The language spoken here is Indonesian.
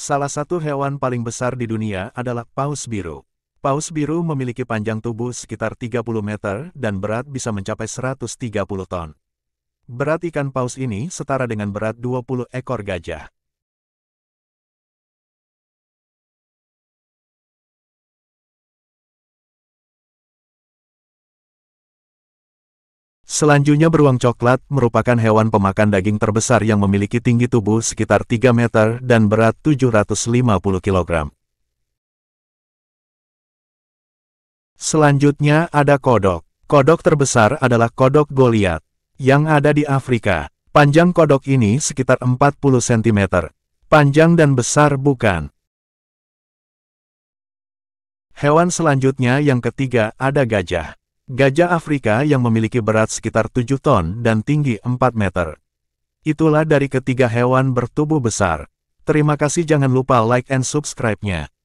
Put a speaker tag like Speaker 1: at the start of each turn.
Speaker 1: Salah satu hewan paling besar di dunia adalah paus biru. Paus biru memiliki panjang tubuh sekitar 30 meter dan berat bisa mencapai 130 ton. Berat ikan paus ini setara dengan berat 20 ekor gajah. Selanjutnya beruang coklat merupakan hewan pemakan daging terbesar yang memiliki tinggi tubuh sekitar 3 meter dan berat 750 kg. Selanjutnya ada kodok. Kodok terbesar adalah kodok Goliath yang ada di Afrika. Panjang kodok ini sekitar 40 cm. Panjang dan besar bukan. Hewan selanjutnya yang ketiga ada gajah. Gajah Afrika yang memiliki berat sekitar 7 ton dan tinggi 4 meter. Itulah dari ketiga hewan bertubuh besar. Terima kasih jangan lupa like and subscribe-nya.